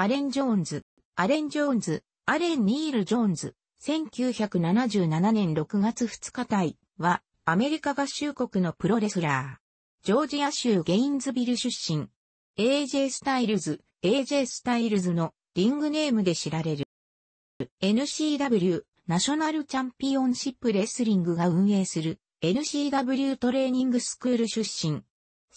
アレン・ジョーンズ、アレン・ジョーンズ、アレン・ニール・ジョーンズ、1977年6月2日隊は、アメリカ合衆国のプロレスラー。ジョージア州ゲインズビル出身。AJ スタイルズ、AJ スタイルズのリングネームで知られる。NCW、ナショナルチャンピオンシップレスリングが運営する NCW トレーニングスクール出身。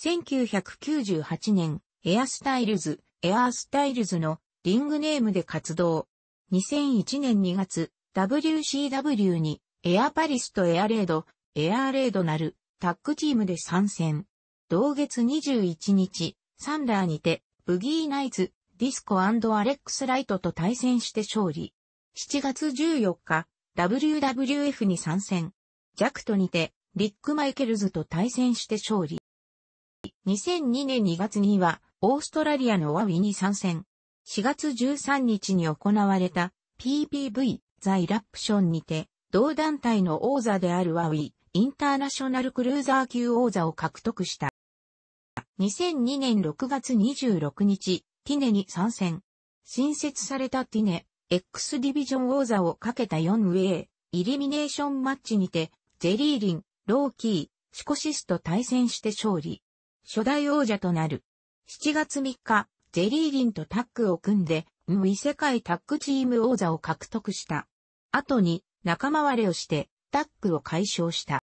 1998年、エアスタイルズ、エアースタイルズのリングネームで活動。2001年2月、WCW にエアパリスとエアレード、エアーレードなるタッグチームで参戦。同月21日、サンダーにて、ブギーナイツ、ディスコアレックス・ライトと対戦して勝利。7月14日、WWF に参戦。ジャクトにて、リック・マイケルズと対戦して勝利。2002年2月には、オーストラリアのワウィに参戦。4月13日に行われた PPV ザイラップションにて、同団体の王座であるワウィインターナショナルクルーザー級王座を獲得した。2002年6月26日、ティネに参戦。新設されたティネ、X ディビジョン王座をかけた 4way、イリミネーションマッチにて、ゼリーリン、ローキー、シコシスと対戦して勝利。初代王者となる。7月3日、ジェリーリンとタッグを組んで、無異世界タッグチーム王座を獲得した。後に、仲間割れをして、タッグを解消した。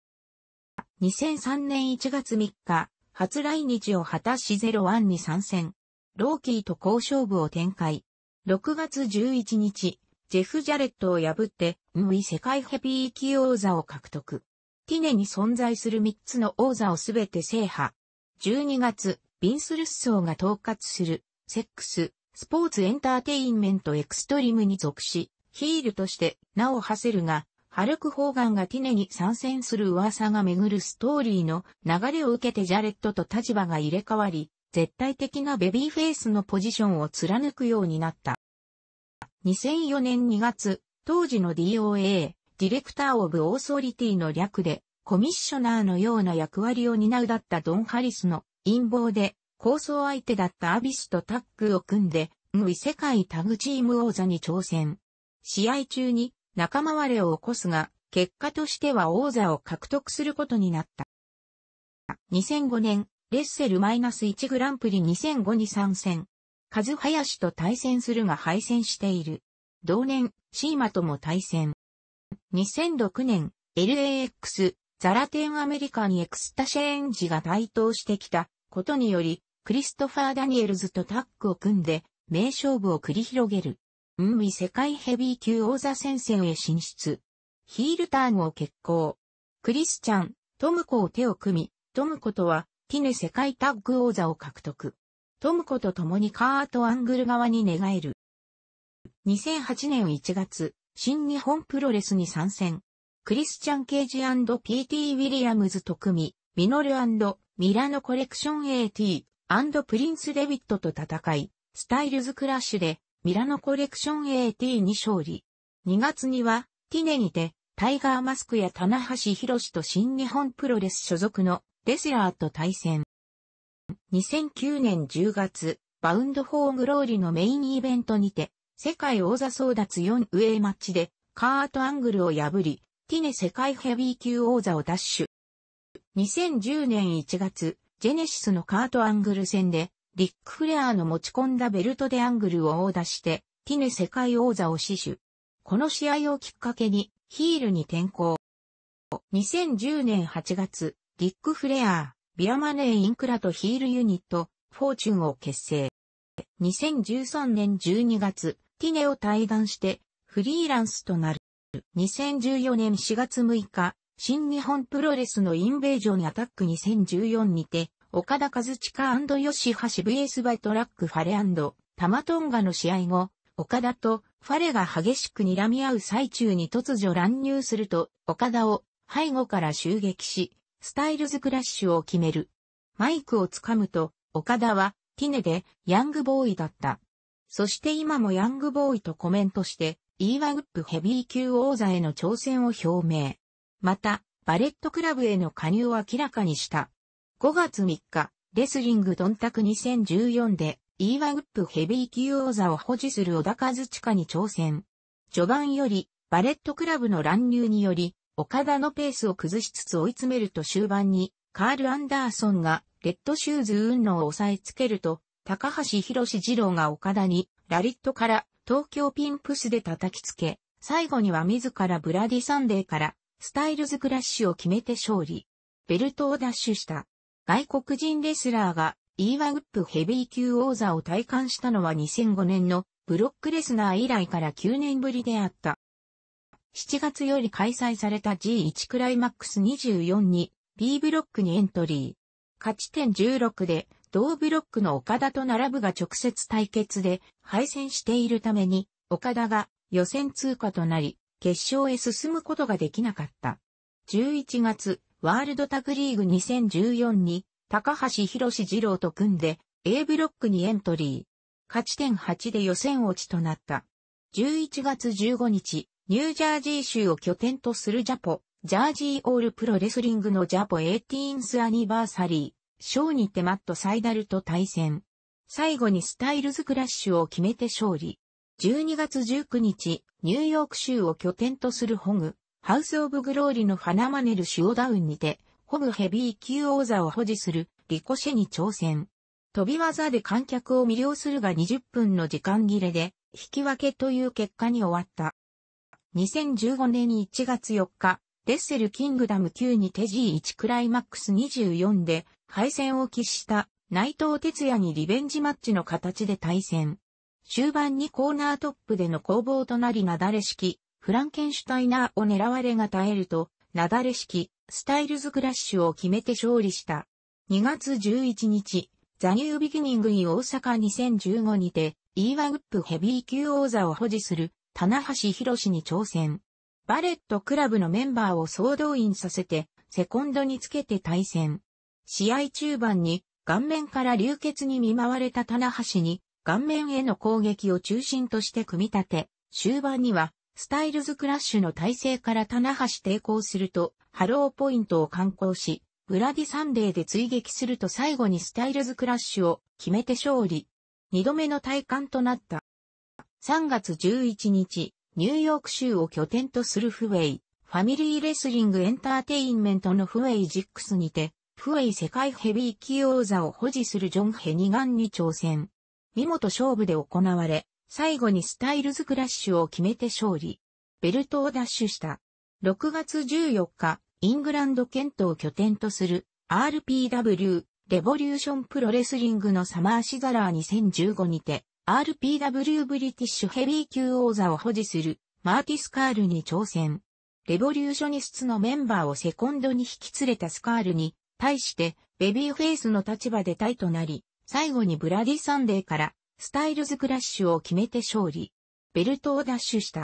2003年1月3日、初来日を果たしゼロワンに参戦。ローキーと交渉部を展開。6月11日、ジェフ・ジャレットを破って、無異世界ヘビー級王座を獲得。ティネに存在する3つの王座をすべて制覇。12月、ビンスルッソーが統括する、セックス、スポーツエンターテインメントエクストリームに属し、ヒールとして名を馳せるが、ハルク・ホーガンがティネに参戦する噂が巡るストーリーの流れを受けてジャレットと立場が入れ替わり、絶対的なベビーフェイスのポジションを貫くようになった。2004年2月、当時の DOA、ディレクター・オブ・オーソリティの略で、コミッショナーのような役割を担うだったドン・ハリスの陰謀で、構想相手だったアビスとタッグを組んで、無異世界タグチーム王座に挑戦。試合中に仲間割れを起こすが、結果としては王座を獲得することになった。2005年、レッセル -1 グランプリ2005に参戦。カズハヤシと対戦するが敗戦している。同年、シーマとも対戦。2006年、LAX、ザラテンアメリカンエクスタシェンジが台頭してきたことにより、クリストファー・ダニエルズとタッグを組んで、名勝負を繰り広げる。運美世界ヘビー級王座戦線へ進出。ヒールターンを決行。クリスチャン、トムコを手を組み、トムコとは、ティネ世界タッグ王座を獲得。トムコと共にカートアングル側に寝返る。2008年1月、新日本プロレスに参戦。クリスチャン・ケージ &PT ウィリアムズと組み、ミノルミラノコレクション AT& プリンス・デビットと戦い、スタイルズ・クラッシュでミラノコレクション AT に勝利。2月には、ティネにて、タイガー・マスクや棚橋博と新日本プロレス所属のレスラーと対戦。2009年10月、バウンド・フォー・グローリのメインイベントにて、世界王座争奪4イマッチで、カート・アングルを破り、ティネ世界ヘビー級王座を奪取。2010年1月、ジェネシスのカートアングル戦で、リック・フレアーの持ち込んだベルトでアングルをダーして、ティネ世界王座を死守。この試合をきっかけに、ヒールに転向。2010年8月、リック・フレアー、ビアマネー・インクラとヒールユニット、フォーチュンを結成。2013年12月、ティネを退団して、フリーランスとなる。2014年4月6日、新日本プロレスのインベージョンアタック2014にて、岡田和親吉橋 VS バイトラックファレタマトンガの試合後、岡田とファレが激しく睨み合う最中に突如乱入すると、岡田を背後から襲撃し、スタイルズクラッシュを決める。マイクをつかむと、岡田はティネでヤングボーイだった。そして今もヤングボーイとコメントして、イーワグップヘビー級王座への挑戦を表明。また、バレットクラブへの加入を明らかにした。5月3日、レスリングドンタク2014で、イーワウップヘビー級王座を保持する小田和地下に挑戦。序盤より、バレットクラブの乱入により、岡田のペースを崩しつつ追い詰めると終盤に、カール・アンダーソンが、レッドシューズ運動を抑えつけると、高橋博二郎が岡田に、ラリットから東京ピンプスで叩きつけ、最後には自らブラディサンデーからスタイルズクラッシュを決めて勝利。ベルトを奪取した。外国人レスラーが EWA ウップヘビー級王座を体感したのは2005年のブロックレスナー以来から9年ぶりであった。7月より開催された G1 クライマックス24に B ブロックにエントリー。勝ち点16で同ブロックの岡田と並ぶが直接対決で敗戦しているために岡田が予選通過となり決勝へ進むことができなかった。11月、ワールドタグリーグ2014に、高橋博二郎と組んで、A ブロックにエントリー。勝ち点8で予選落ちとなった。11月15日、ニュージャージー州を拠点とするジャポ、ジャージーオールプロレスリングのジャポ 18th アニバーサリー、ショーにてマットサイダルと対戦。最後にスタイルズクラッシュを決めて勝利。12月19日、ニューヨーク州を拠点とするホグ、ハウス・オブ・グローリの花マネル主オダウンにて、ホグヘビー級王座を保持するリコシェに挑戦。飛び技で観客を魅了するが20分の時間切れで、引き分けという結果に終わった。2015年1月4日、レッセル・キングダム級にて G1 クライマックス24で敗戦を喫した内藤哲也にリベンジマッチの形で対戦。終盤にコーナートップでの攻防となりなだれ式、フランケンシュタイナーを狙われが耐えると、なだれ式、スタイルズクラッシュを決めて勝利した。2月11日、ザニュービギニングイ大阪2015にて、イーワウップヘビー級王座を保持する、棚橋博に挑戦。バレットクラブのメンバーを総動員させて、セコンドにつけて対戦。試合中盤に、顔面から流血に見舞われた棚橋に、顔面への攻撃を中心として組み立て、終盤には、スタイルズクラッシュの体勢から棚橋抵抗すると、ハローポイントを敢行し、ブラディサンデーで追撃すると最後にスタイルズクラッシュを決めて勝利。二度目の体感となった。3月11日、ニューヨーク州を拠点とするフウェイ、ファミリーレスリングエンターテインメントのフウェイジックスにて、フウェイ世界ヘビー級王座を保持するジョン・ヘニガンに挑戦。見事勝負で行われ、最後にスタイルズクラッシュを決めて勝利。ベルトを奪取した。6月14日、イングランドケントを拠点とする RPW レボリューションプロレスリングのサマーシザラー2015にて RPW ブリティッシュヘビー級王座を保持するマーティスカールに挑戦。レボリューショニストのメンバーをセコンドに引き連れたスカールに対してベビーフェイスの立場でタイとなり最後にブラディサンデーからスタイルズクラッシュを決めて勝利。ベルトを奪取した。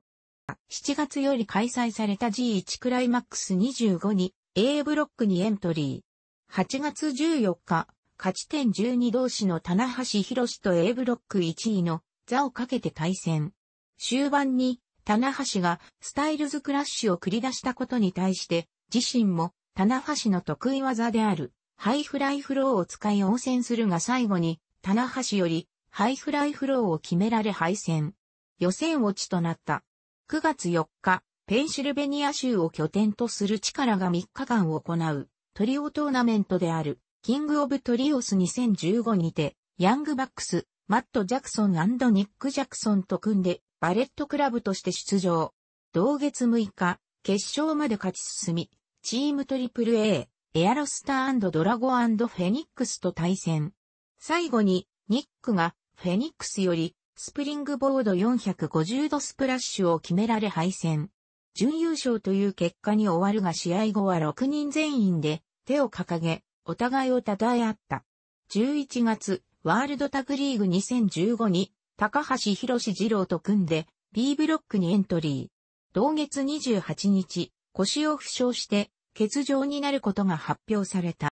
7月より開催された G1 クライマックス25に A ブロックにエントリー。8月14日、勝ち点12同士の棚橋博と A ブロック1位の座をかけて対戦。終盤に、棚橋がスタイルズクラッシュを繰り出したことに対して、自身も棚橋の得意技であるハイフライフローを使い応戦するが最後に、棚橋より、ハイフライフローを決められ敗戦。予選落ちとなった。9月4日、ペンシルベニア州を拠点とする力が3日間行う、トリオトーナメントである、キングオブトリオス2015にて、ヤングバックス、マット・ジャクソンニック・ジャクソンと組んで、バレットクラブとして出場。同月6日、決勝まで勝ち進み、チームトリプル a エアロスタードラゴフェニックスと対戦。最後に、ニックがフェニックスよりスプリングボード450度スプラッシュを決められ敗戦。準優勝という結果に終わるが試合後は6人全員で手を掲げ、お互いを称え合った。11月、ワールドタグリーグ2015に高橋博士二郎と組んで B ブロックにエントリー。同月28日、腰を負傷して欠場になることが発表された。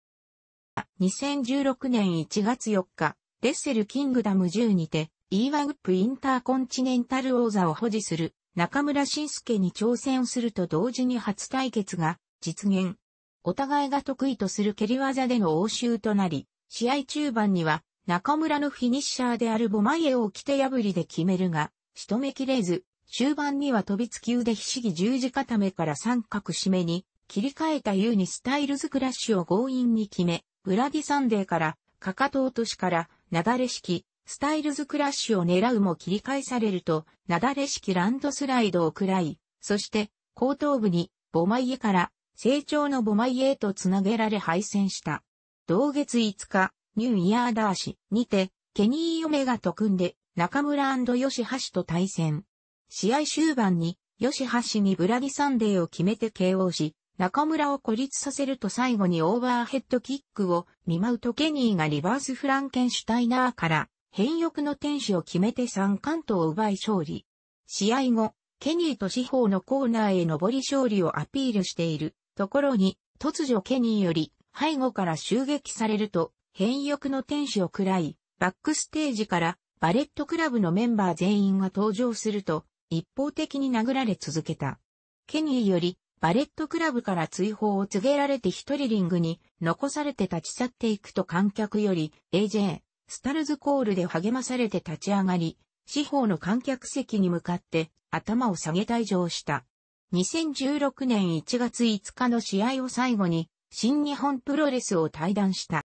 2016年1月4日、デッセルキングダム10にて、e ワグップインターコンチネンタル王座を保持する中村晋介に挑戦すると同時に初対決が実現。お互いが得意とする蹴り技での応酬となり、試合中盤には中村のフィニッシャーであるボマイエを着て破りで決めるが、仕留めきれず、終盤には飛びつき腕ひしぎ十字固めから三角締めに切り替えた優にスタイルズクラッシュを強引に決め、ブラディサンデーから、かかと落としから、なだれ式、スタイルズクラッシュを狙うも切り返されると、なだれ式ランドスライドを喰らい、そして、後頭部に、ボマイエから、成長のボマイエへと繋げられ敗戦した。同月5日、ニューイヤーダーシにて、ケニー・ヨメガと組んで、中村吉橋と対戦。試合終盤に、吉橋にブラディサンデーを決めて KO し、中村を孤立させると最後にオーバーヘッドキックを見舞うとケニーがリバースフランケンシュタイナーから変翼の天使を決めて三冠投を奪い勝利。試合後、ケニーと司法のコーナーへ上り勝利をアピールしているところに突如ケニーより背後から襲撃されると変翼の天使を喰らいバックステージからバレットクラブのメンバー全員が登場すると一方的に殴られ続けた。ケニーよりバレットクラブから追放を告げられて一人リングに残されて立ち去っていくと観客より AJ、スタルズコールで励まされて立ち上がり、司法の観客席に向かって頭を下げ退場した。2016年1月5日の試合を最後に新日本プロレスを退団した。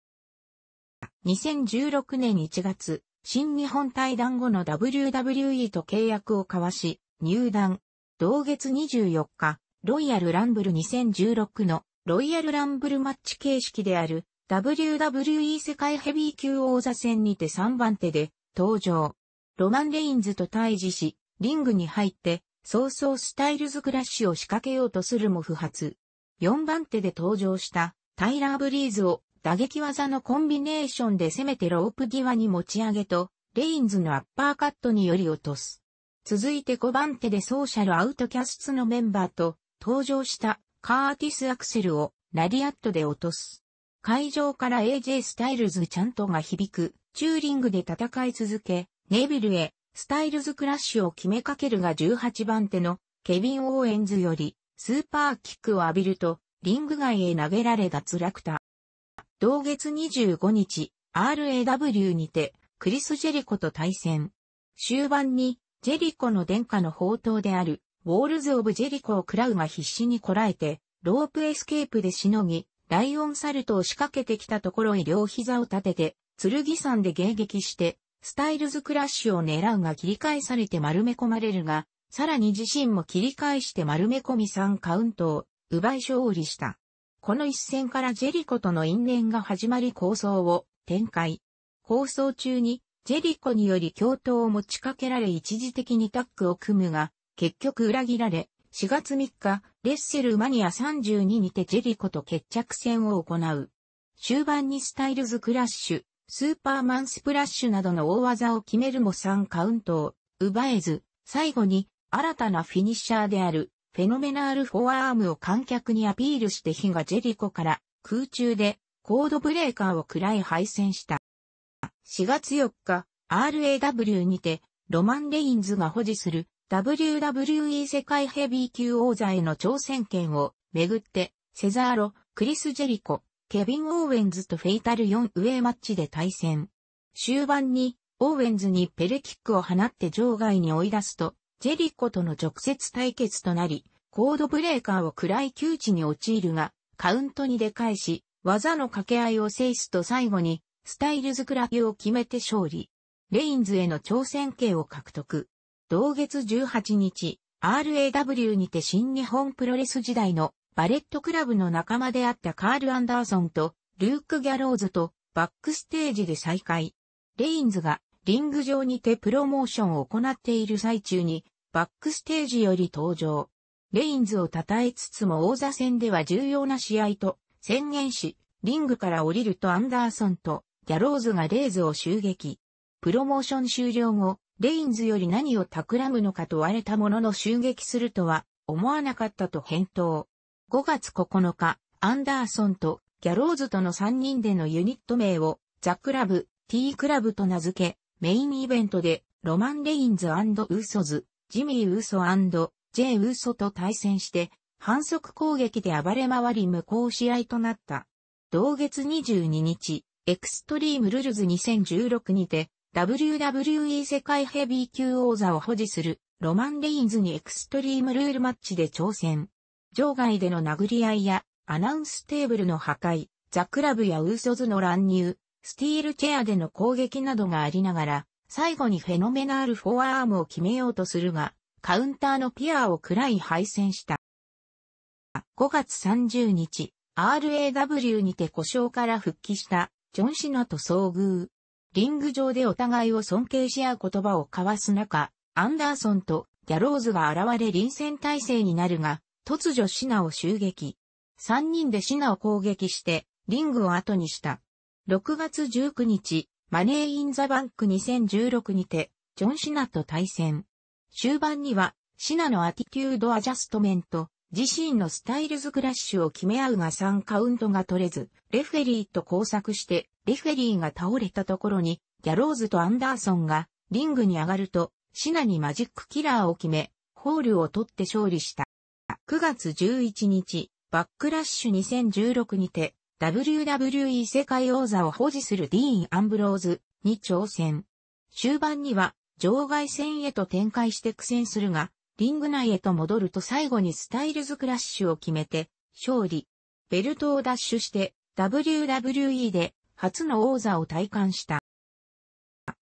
2016年1月、新日本退団後の WWE と契約を交わし、入団。同月24日、ロイヤルランブル2016のロイヤルランブルマッチ形式である WWE 世界ヘビー級王座戦にて3番手で登場。ロマン・レインズと対峙し、リングに入って、早々スタイルズクラッシュを仕掛けようとするも不発。4番手で登場したタイラー・ブリーズを打撃技のコンビネーションで攻めてロープ際に持ち上げと、レインズのアッパーカットにより落とす。続いて5番手でソーシャルアウトキャスツのメンバーと登場したカーティス・アクセルをラリアットで落とす。会場から AJ スタイルズ・チャントが響く、チューリングで戦い続け、ネビルへ、スタイルズ・クラッシュを決めかけるが18番手のケビン・オーエンズより、スーパーキックを浴びると、リング外へ投げられ脱落た。同月25日、RAW にて、クリス・ジェリコと対戦。終盤に、ジェリコの殿下の宝刀である、ウォールズ・オブ・ジェリコを喰らうが必死にこらえて、ロープエスケープでしのぎ、ライオンサルトを仕掛けてきたところへ両膝を立てて、剣山で迎撃して、スタイルズクラッシュを狙うが切り返されて丸め込まれるが、さらに自身も切り返して丸め込み3カウントを奪い勝利した。この一戦からジェリコとの因縁が始まり構想を展開。構想中にジェリコにより共闘を持ちかけられ一時的にタッグを組むが、結局裏切られ、4月3日、レッセルマニア32にてジェリコと決着戦を行う。終盤にスタイルズクラッシュ、スーパーマンスプラッシュなどの大技を決めるも3カウントを奪えず、最後に新たなフィニッシャーであるフェノメナールフォアアームを観客にアピールして火がジェリコから空中でコードブレーカーを喰らい敗戦した。4月4日、RAW にてロマン・レインズが保持する WWE 世界ヘビー級王座への挑戦権をめぐって、セザーロ、クリス・ジェリコ、ケビン・オーウェンズとフェイタル4ウェイマッチで対戦。終盤に、オーウェンズにペルキックを放って場外に追い出すと、ジェリコとの直接対決となり、コードブレーカーを暗い窮地に陥るが、カウントにで返し、技の掛け合いを制すと最後に、スタイルズクラピを決めて勝利。レインズへの挑戦権を獲得。同月18日、RAW にて新日本プロレス時代のバレットクラブの仲間であったカール・アンダーソンとルーク・ギャローズとバックステージで再会。レインズがリング上にてプロモーションを行っている最中にバックステージより登場。レインズを称えつつも王座戦では重要な試合と宣言し、リングから降りるとアンダーソンとギャローズがレイズを襲撃。プロモーション終了後、レインズより何を企むのか問われたものの襲撃するとは思わなかったと返答。5月9日、アンダーソンとギャローズとの3人でのユニット名をザ・クラブ、T クラブと名付け、メインイベントでロマン・レインズウーソズ、ジミー・ウーソイ・ウーソと対戦して反則攻撃で暴れ回り無効試合となった。同月22日、エクストリームルルズ2016にて、WWE 世界ヘビー級王座を保持するロマン・レインズにエクストリームルールマッチで挑戦。場外での殴り合いやアナウンステーブルの破壊、ザ・クラブやウーソズの乱入、スティールチェアでの攻撃などがありながら、最後にフェノメナールフォアアームを決めようとするが、カウンターのピアーを暗らい敗戦した。5月30日、RAW にて故障から復帰した、ジョン・シナと遭遇。リング上でお互いを尊敬し合う言葉を交わす中、アンダーソンとギャローズが現れ臨戦態勢になるが、突如シナを襲撃。3人でシナを攻撃して、リングを後にした。6月19日、マネーインザバンク2016にて、ジョン・シナと対戦。終盤には、シナのアティテュードアジャストメント、自身のスタイルズクラッシュを決め合うが3カウントが取れず、レフェリーと交錯して、レフェリーが倒れたところに、ギャローズとアンダーソンが、リングに上がると、シナにマジックキラーを決め、ホールを取って勝利した。9月11日、バックラッシュ2016にて、WWE 世界王座を保持するディーン・アンブローズに挑戦。終盤には、場外戦へと展開して苦戦するが、リング内へと戻ると最後にスタイルズクラッシュを決めて、勝利。ベルトを奪取して、WWE で初の王座を体感した。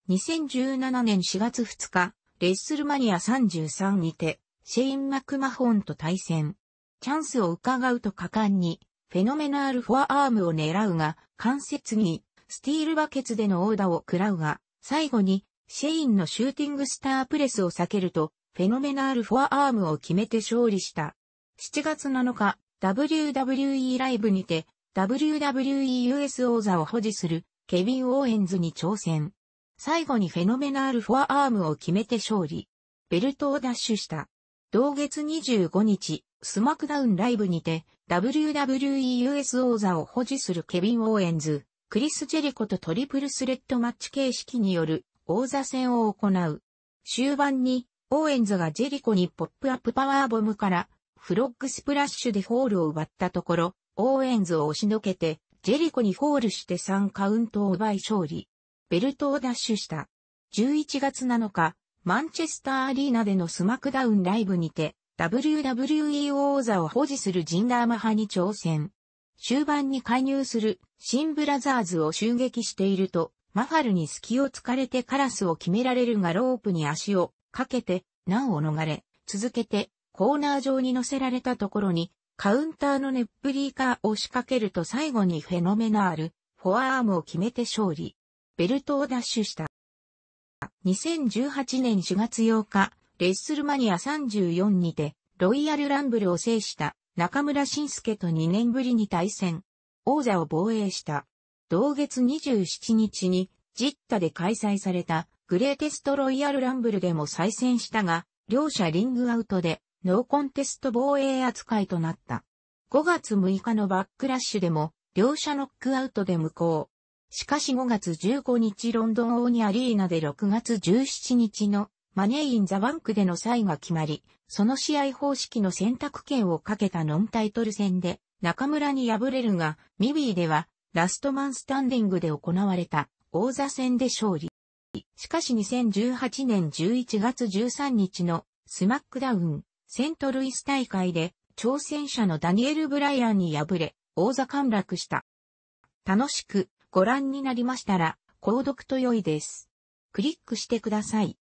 2017年4月2日、レッスルマニア33にて、シェイン・マクマホンと対戦。チャンスを伺うと果敢に、フェノメナールフォアアームを狙うが、関節に、スティールバケツでの王座を食らうが、最後に、シェインのシューティングスタープレスを避けると、フェノメナールフォアアームを決めて勝利した。7月7日、WWE ライブにて、WWE US 王座を保持する、ケビン・オーエンズに挑戦。最後にフェノメナールフォアアームを決めて勝利。ベルトを奪取した。同月25日、スマクダウンライブにて、WWE US 王座を保持するケビン・オーエンズ、クリス・ジェリコとトリプルスレッドマッチ形式による王座戦を行う。終盤にオーエンズがジェリコにポップアップパワーボムからフロッグスプラッシュでホールを奪ったところ、オーエンズを押しのけて、ジェリコにホールして3カウントを奪い勝利。ベルトを奪取した。11月7日、マンチェスターアリーナでのスマクダウンライブにて、WWE 王座を保持するジンダーマハに挑戦。終盤に介入するシンブラザーズを襲撃していると、マファルに隙を突かれてカラスを決められるがロープに足をかけて、難を逃れ、続けて、コーナー上に乗せられたところに、カウンターのネップリーカーを仕掛けると最後にフェノメナール、フォアアームを決めて勝利。ベルトを奪取した。2018年4月8日、レッスルマニア34にて、ロイヤルランブルを制した中村晋介と2年ぶりに対戦。王座を防衛した。同月27日に、ジッタで開催されたグレーテストロイヤルランブルでも再戦したが、両者リングアウトで、ノーコンテスト防衛扱いとなった。5月6日のバックラッシュでも、両者ノックアウトで無効。しかし5月15日ロンドンオーニアリーナで6月17日のマネーインザバンクでの際が決まり、その試合方式の選択権をかけたノンタイトル戦で中村に敗れるが、ミビーではラストマンスタンディングで行われた王座戦で勝利。しかし2018年11月13日のスマックダウンセントルイス大会で挑戦者のダニエル・ブライアンに敗れ王座陥落した。楽しくご覧になりましたら購読と良いです。クリックしてください。